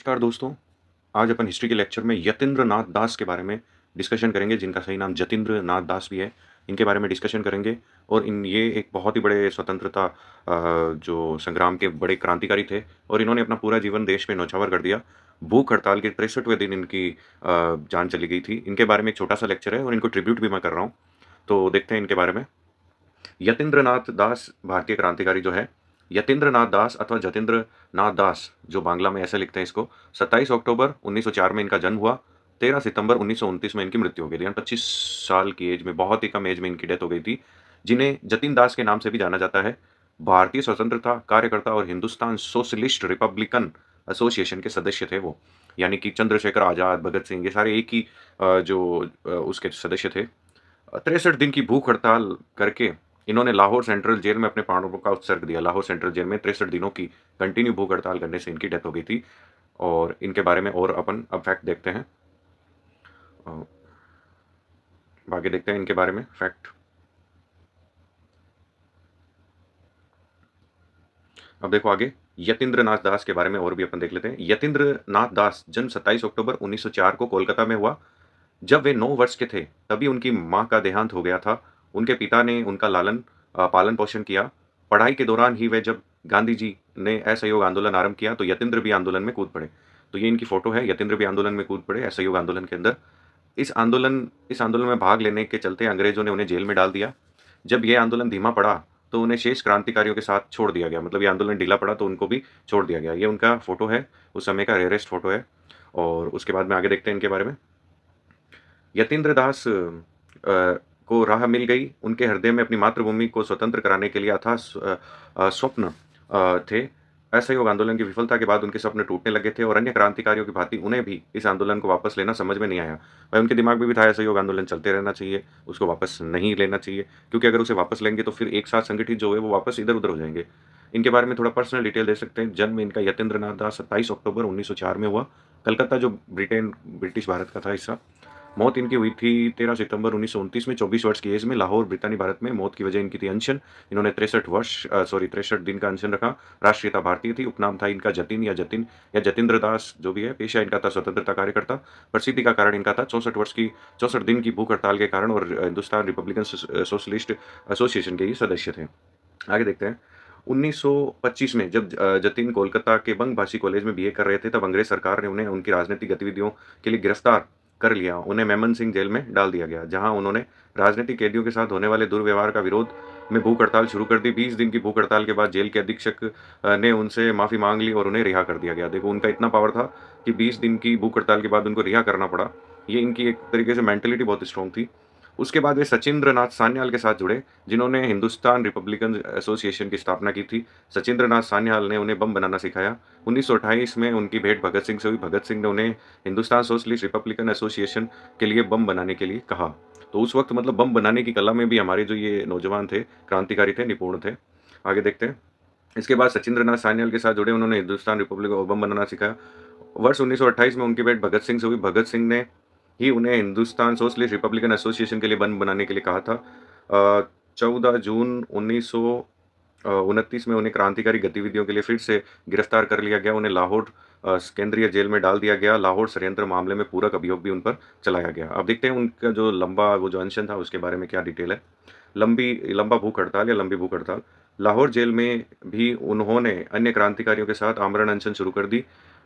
नमस्कार दोस्तों आज अपन हिस्ट्री के लेक्चर में यतेंद्र नाथ दास के बारे में डिस्कशन करेंगे जिनका सही नाम जतेंद्र नाथ दास भी है इनके बारे में डिस्कशन करेंगे और इन ये एक बहुत ही बड़े स्वतंत्रता जो संग्राम के बड़े क्रांतिकारी थे और इन्होंने अपना पूरा जीवन देश में नौछावर कर दिया भूख हड़ताल के तिरसठवें दिन इनकी जान चली गई थी इनके बारे में एक छोटा सा लेक्चर है और इनको ट्रिब्यूट भी मैं कर रहा हूँ तो देखते हैं इनके बारे में यतिन्द्र नाथ दास भारतीय क्रांतिकारी जो है यतेंद्र नाथ दास अथवा जतेंद्र नाथ दास जो बांग्ला में ऐसा लिखते हैं इसको 27 अक्टूबर 1904 में इनका जन्म हुआ 13 सितंबर उन्नीस में इनकी मृत्यु हो गई थी पच्चीस साल की एज में बहुत ही कम एज में इनकी डेथ हो गई थी जिन्हें जतिन दास के नाम से भी जाना जाता है भारतीय स्वतंत्रता कार्यकर्ता और हिंदुस्तान सोशलिस्ट रिपब्लिकन एसोसिएशन के सदस्य थे वो यानी कि चंद्रशेखर आज़ाद भगत सिंह ये सारे एक ही जो उसके सदस्य थे तिरसठ दिन की भूख हड़ताल करके इन्होंने लाहौर सेंट्रल जेल में अपने प्राणों का उत्सर्ग दिया लाहौर सेंट्रल जेल में तिरसठ दिनों की कंटिन्यू भूख हड़ताल करने से इनकी डेथ हो गई थी और इनके बारे में और अपन अब फैक्ट देखते हैं बाकी देखते हैं इनके बारे में फैक्ट अब देखो आगे यतिन्द्र नाथ दास के बारे में और भी अपन देख लेते हैं यतिन्द्र नाथ दास जन्म 27 अक्टूबर 1904 को कोलकाता में हुआ जब वे नौ वर्ष के थे तभी उनकी मां का देहांत हो गया था उनके पिता ने उनका लालन पालन पोषण किया पढ़ाई के दौरान ही वे जब गांधी जी ने असहयोग आंदोलन आरंभ किया तो यतेंद्र भी आंदोलन में कूद पड़े तो ये इनकी फ़ोटो है यतेंद्र भी आंदोलन में कूद पड़े असहयोग आंदोलन के अंदर इस आंदोलन इस आंदोलन में भाग लेने के चलते अंग्रेज़ों ने उन्हें जेल में डाल दिया जब यह आंदोलन धीमा पड़ा तो उन्हें शेष क्रांतिकारियों के साथ छोड़ दिया गया मतलब ये आंदोलन ढीला पड़ा तो उनको भी छोड़ दिया गया ये उनका फ़ोटो है उस समय का रेयरेस्ट फ़ोटो है और उसके बाद में आगे देखते हैं इनके बारे में यतेंद्र दास को राह मिल गई उनके हृदय में अपनी मातृभूमि को स्वतंत्र कराने के लिए अथा स्वप्न थे असहयोग आंदोलन की विफलता के बाद उनके सपने टूटने लगे थे और अन्य क्रांतिकारियों की भांति उन्हें भी इस आंदोलन को वापस लेना समझ में नहीं आया भाई उनके दिमाग में भी था असहयोग आंदोलन चलते रहना चाहिए उसको वापस नहीं लेना चाहिए क्योंकि अगर उसे वापस लेंगे तो फिर एक साथ संगठित जो है वो वापस इधर उधर हो जाएंगे इनके बारे में थोड़ा पर्सनल डिटेल दे सकते हैं जन्म इनका यतेंद्र नाथ दास सत्ताईस अक्टूबर उन्नीस में हुआ कलकत्ता जो ब्रिटेन ब्रिटिश भारत का था हिस्सा मौत इनकी हुई थी तेरह सितंबर उन्नीस में चौबीस वर्ष की एज में लाहौर ब्रितानी भारत में मौत की वजह इनकी थी अनशन इन्होंने तिरसठ वर्ष सॉरी तिरसठ दिन का अनशन रखा राष्ट्रीयता भारतीय थी उपनाम था इनका जतिन या जतिन या जतेंद्र दास जो भी है पेशा इनका था स्वतंत्रता कार्यकर्ता प्रसिद्धि का कारण इनका था चौसठ वर्ष की चौसठ दिन की भूख हड़ताल के कारण और हिंदुस्तान रिपब्लिकन सोशलिस्ट एसोसिएशन के ही सदस्य थे आगे देखते हैं 1925 में जब जतिन कोलकाता के बंग भाषी कॉलेज में बीए कर रहे थे तब अंग्रेज सरकार ने उन्हें उनकी राजनीतिक गतिविधियों के लिए गिरफ्तार कर लिया उन्हें मेमन सिंह जेल में डाल दिया गया जहां उन्होंने राजनीतिक कैदियों के साथ होने वाले दुर्व्यवहार का विरोध में भूख हड़ताल शुरू कर दी बीस दिन की भूख हड़ताल के बाद जेल के अधीक्षक ने उनसे माफ़ी मांग ली और उन्हें रिहा कर दिया गया देखो उनका इतना पावर था कि बीस दिन की भूख हड़ताल के बाद उनको रिहा करना पड़ा ये इनकी एक तरीके से मैंटेलिटी बहुत स्ट्रॉन्ग थी उसके बाद वे सचिंद्र नाथ सान्याल के साथ जुड़े जिन्होंने हिंदुस्तान रिपब्लिकन एसोसिएशन की स्थापना की थी सचिंद्र नाथ सान्याल ने उन्हें बम बनाना सिखाया उन्नीस में उनकी भेंट भगत सिंह से हुई भगत सिंह ने उन्हें हिंदुस्तान सोशलिस्ट रिपब्लिकन एसोसिएशन के लिए बम बनाने के लिए कहा तो उस वक्त मतलब बम बनाने की कला में भी हमारे जो ये नौजवान थे क्रांतिकारी थे निपुण थे आगे देखते हैं इसके बाद सचिंद्र नाथ सान्याल के साथ जुड़े उन्होंने हिंदुस्तान रिपब्लिक बम बनाना सिखाया वर्ष 1928 में उनकी भेंट भगत सिंह से हुई भगत सिंह ने ही उन्हें हिंदुस्तान सोशलिस्ट रिपब्लिकन एसोसिएशन के लिए बंद बनाने के लिए कहा था चौदह जून उन्नीस उनतीस में उन्हें क्रांतिकारी गतिविधियों के लिए फिर से गिरफ्तार कर लिया गया उन्हें लाहौर केंद्रीय जेल में डाल दिया गया लाहौर षडयंत्र मामले में पूरक अभियोग भी उन पर चलाया गया अब देखते हैं उनका जो लंबा वो जो अनशन था उसके बारे में क्या डिटेल है लंबी लंबा भूख हड़ताल या लंबी भूख हड़ताल लाहौर जेल में भी उन्होंने अन्य क्रांतिकारियों के साथ आमरण अनशन शुरू कर दी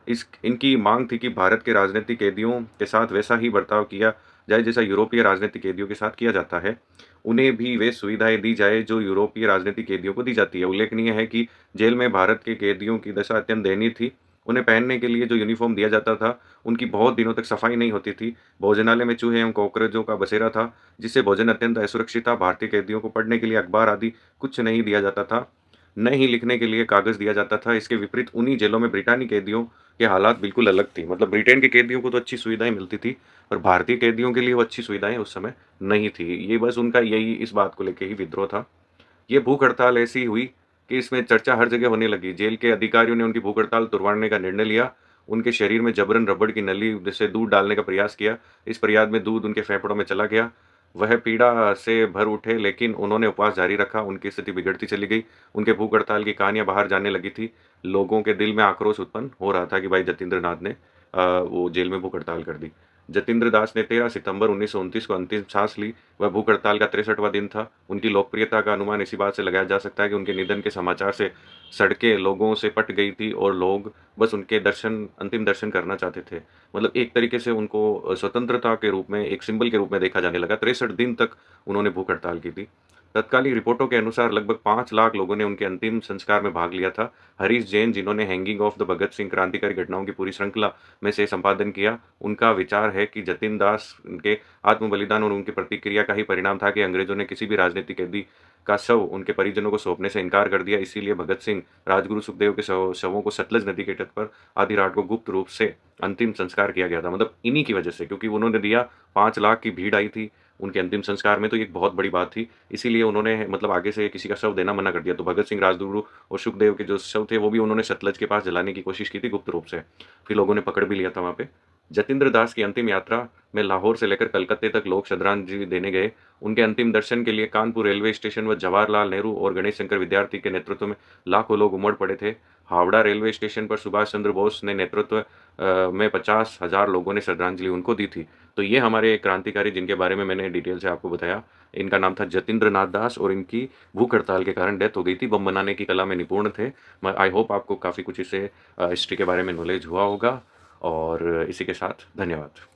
इस इनकी मांग थी कि भारत के राजनीतिक कैदियों के साथ वैसा ही बर्ताव किया जाए जैसा यूरोपीय राजनीतिक कैदियों के साथ किया जाता है उन्हें भी वे सुविधाएं दी जाए जो यूरोपीय राजनीतिक कैदियों को दी जाती है उल्लेखनीय है कि जेल में भारत के कैदियों की दशा अत्यंत दयनीय थी उन्हें पहनने के लिए जो यूनिफॉर्म दिया जाता था उनकी बहुत दिनों तक सफाई नहीं होती थी भोजनालय में चूहे एवं कॉकरोचों का बसेरा था जिससे भोजन अत्यंत असुरक्षित था भारतीय कैदियों को पढ़ने के लिए अखबार आदि कुछ नहीं दिया जाता था न ही लिखने के लिए कागज़ दिया जाता था इसके विपरीत उन्हीं जेलों में ब्रिटानी कैदियों के हालात बिल्कुल अलग थी मतलब ब्रिटेन के कैदियों को तो अच्छी सुविधाएं मिलती थी और भारतीय कैदियों के लिए वो अच्छी सुविधाएं उस समय नहीं थी ये बस उनका यही इस बात को लेकर ही विद्रोह था ये भूख हड़ताल ऐसी हुई कि इसमें चर्चा हर जगह होने लगी जेल के अधिकारियों ने उनकी भूख हड़ताल तुरवाड़ने का निर्णय लिया उनके शरीर में जबरन रबड़ की नली से दूध डालने का प्रयास किया इस प्रयास में दूध उनके फेफड़ों में चला गया वह पीड़ा से भर उठे लेकिन उन्होंने उपवास जारी रखा उनकी स्थिति बिगड़ती चली गई उनके भूख हड़ताल की कहानियां बाहर जाने लगी थी लोगों के दिल में आक्रोश उत्पन्न हो रहा था कि भाई जतेंद्र नाथ ने वो जेल में भूख हड़ताल कर दी जतेंद्र दास ने 13 सितंबर उन्नीस को अंतिम सांस ली वह भूख हड़ताल का तिरसठवा दिन था उनकी लोकप्रियता का अनुमान इसी बात से लगाया जा सकता है कि उनके निधन के समाचार से सड़कें लोगों से पट गई थी और लोग बस उनके दर्शन अंतिम दर्शन करना चाहते थे मतलब एक तरीके से उनको स्वतंत्रता के रूप में एक सिंबल के रूप में देखा जाने लगा तिरसठ दिन तक उन्होंने भूख हड़ताल की थी तत्कालीन रिपोर्टों के अनुसार लगभग पाँच लाख लोगों ने उनके अंतिम संस्कार में भाग लिया था हरीश जैन जिन्होंने hanging of the Bhagat Singh क्रांतिकारी घटनाओं की पूरी श्रृंखला में से संपादन किया उनका विचार है कि जतिन दास उनके आत्म बलिदान और उनकी प्रतिक्रिया का ही परिणाम था कि अंग्रेजों ने किसी भी राजनीतिक कैदी का शव उनके परिजनों को सौंपने से इनकार कर दिया इसीलिए भगत सिंह राजगुरु सुखदेव के शवों को सतलज नदी के तट पर आधी रात को गुप्त रूप से अंतिम संस्कार किया गया था मतलब इन्हीं की वजह से क्योंकि उन्होंने दिया पाँच लाख की भीड़ आई थी उनके अंतिम संस्कार में तो एक बहुत बड़ी बात थी इसीलिए उन्होंने मतलब आगे से किसी का शव देना मना कर दिया तो भगत सिंह राजगुरु और सुखदेव के जो शव थे वो भी उन्होंने सतलज के पास जलाने की कोशिश की थी गुप्त रूप से फिर लोगों ने पकड़ भी लिया था वहाँ पे जतेंद्र दास की अंतिम यात्रा में लाहौर से लेकर कलकत्ते तक लोग श्रद्धांजलि देने गए उनके अंतिम दर्शन के लिए कानपुर रेलवे स्टेशन व जवाहरलाल नेहरू और गणेश शंकर विद्यार्थी के नेतृत्व में लाखों लोग उमड़ पड़े थे हावड़ा रेलवे स्टेशन पर सुभाष चंद्र बोस ने नेतृत्व में पचास हजार लोगों ने श्रद्धांजलि उनको दी थी तो ये हमारे क्रांतिकारी जिनके बारे में मैंने डिटेल से आपको बताया इनका नाम था जतेंद्र नाथ दास और इनकी भूख हड़ताल के कारण डेथ हो गई थी बम बनाने की कला में निपुण थे आई होप आपको काफ़ी कुछ इसे हिस्ट्री के बारे में नॉलेज हुआ होगा और इसी के साथ धन्यवाद